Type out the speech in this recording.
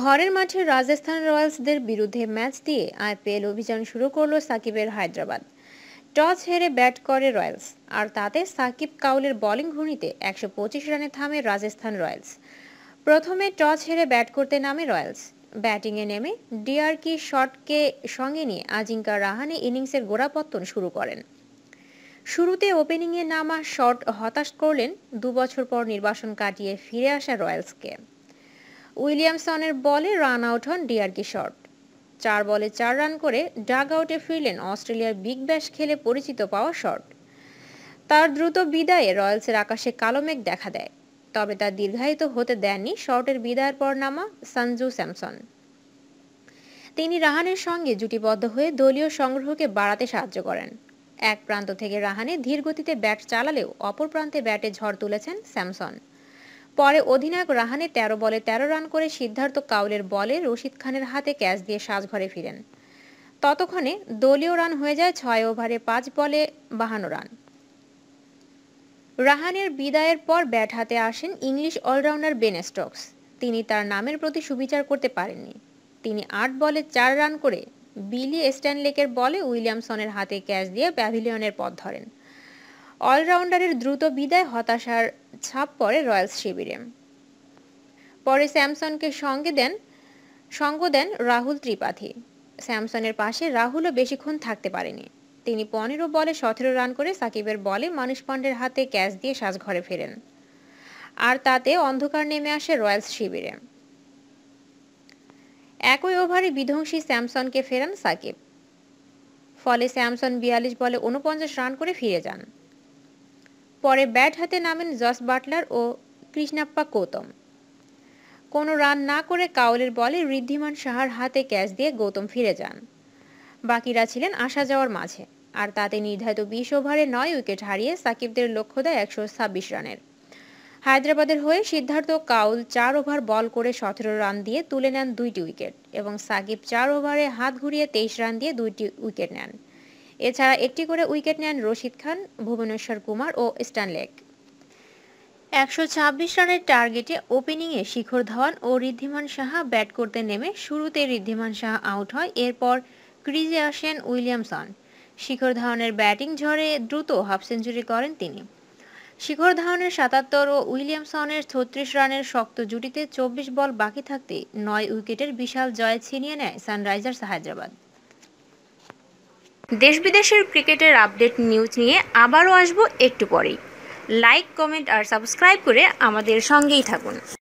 ঘরের মাঠে রাজস্থান রয়্যালসদের বিরুদ্ধে ম্যাচ দিয়ে আইপিএল অভিযান শুরু করলো সাকিবের হায়দ্রাবাদ টস হেরে ব্যাট করে রয়্যালস আর তাতে সাকিব কাউলের বোলিং ঘুরিতে একশো রানে থামে রাজস্থান রয়্যালস প্রথমে টস হেরে ব্যাট করতে নামে রয়্যালস ব্যাটিংয়ে নেমে ডিআরকি শটকে সঙ্গে নিয়ে আজিঙ্কা রাহানে ইনিংসের গোড়াপত্তন শুরু করেন শুরুতে ওপেনিংয়ে নামা শট হতাশ করলেন দু বছর পর নির্বাসন কাটিয়ে ফিরে আসা রয়্যালসকে উইলিয়ামসনের বলে রান আউট হন ডিয়ার শর্ট চার বলে চার রান করে ডাগ আউটে ফিরলেন অস্ট্রেলিয়ার বিগ ব্যাশ খেলে পরিচিত পাওয়া শর্ট তার দ্রুত বিদায়ে রয়্যালসের আকাশে কালো মেঘ দেখা দেয় তবে তা দীর্ঘায়িত হতে দেননি শর্টের বিদায়ের পর নামা সঞ্জু স্যামসন তিনি রাহানের সঙ্গে জুটিবদ্ধ হয়ে দলীয় সংগ্রহকে বাড়াতে সাহায্য করেন এক প্রান্ত থেকে রাহানে ধীর গতিতে ব্যাট চালালেও অপর প্রান্তে ব্যাটে ঝড় তুলেছেন স্যামসন পরে অধিনায়ক রাহানে ১৩ বলে ১৩ রান করে সিদ্ধার্থ কাউলের বলে রশিদ খানের হাতে ক্যাচ দিয়ে সাজঘরে ফিরেন ততক্ষণে দলীয় রান হয়ে যায় ছয় ওভারে পাঁচ বলে বাহান্ন রান রাহানের বিদায়ের পর ব্যাট হাতে আসেন ইংলিশ অলরাউন্ডার বেন স্টকস তিনি তার নামের প্রতি সুবিচার করতে পারেননি তিনি আট বলে চার রান করে বিলি স্ট্যানলেকের বলে উইলিয়ামসনের হাতে ক্যাচ দিয়ে প্যাভিলিয়নের পথ ধরেন অলরাউন্ডারের দ্রুত বিদায় হতাশার ছাপ পড়ে রয়্যালস শিবিরে পরে স্যামসনকে সঙ্গে দেন সঙ্গ দেন রাহুল ত্রিপাঠী স্যামসনের পাশে রাহুলও বেশিক্ষণ থাকতে পারেনি তিনি পনেরো বলে সতেরো রান করে সাকিবের বলে মানুষ পাণ্ডের হাতে ক্যাচ দিয়ে সাজঘরে ফেরেন আর তাতে অন্ধকার নেমে আসে রয়্যালস শিবিরে একই ওভারে বিধ্বংসী স্যামসনকে ফেরান সাকিব ফলে স্যামসন বিয়াল্লিশ বলে উনপঞ্চাশ রান করে ফিরে যান পরে ব্যাট হাতে নামেন জস বাটলার ও কৃষ্ণাপ্পা গৌতম কোনো রান না করে কাউলের বলে ঋদ্ধিমান সাহার হাতে ক্যাচ দিয়ে গৌতম ফিরে যান বাকিরা ছিলেন আসা যাওয়ার মাঝে আর তাতে নির্ধারিত বিশ ওভারে নয় উইকেট হারিয়ে সাকিবদের লক্ষ্য দেয় একশো ছাব্বিশ রানের হায়দ্রাবাদের হয়ে সিদ্ধার্থ কাউল চার ওভার বল করে সতেরো রান দিয়ে তুলে নেন দুইটি উইকেট এবং সাকিব চার ওভারে হাত ঘুরিয়ে তেইশ রান দিয়ে দুইটি উইকেট নেন এছাড়া একটি করে উইকেট নেন রশিদ খান ভুবনেশ্বর কুমার ও স্ট্যানলেক একশো ছাব্বিশ রানের টার্গেটে ওপেনিংয়ে শিখর ধাওয়ান ও ঋদ্ধিমান সাহা ব্যাট করতে নেমে শুরুতে ঋদ্ধিমান সাহা আউট হয় এরপর ক্রিজে আসেন উইলিয়ামসন শিখর ধাওয়ানের ব্যাটিং ঝড়ে দ্রুত হাফ সেঞ্চুরি করেন তিনি শিখর ধাওয়ানের সাতাত্তর ও উইলিয়ামসনের ছত্রিশ রানের শক্ত জুটিতে চব্বিশ বল বাকি থাকতে নয় উইকেটের বিশাল জয় ছিনিয়ে নেয় সানরাইজার্স হায়দ্রাবাদ দেশ বিদেশের ক্রিকেটের আপডেট নিউজ নিয়ে আবারও আসবো একটু পরেই লাইক কমেন্ট আর সাবস্ক্রাইব করে আমাদের সঙ্গেই থাকুন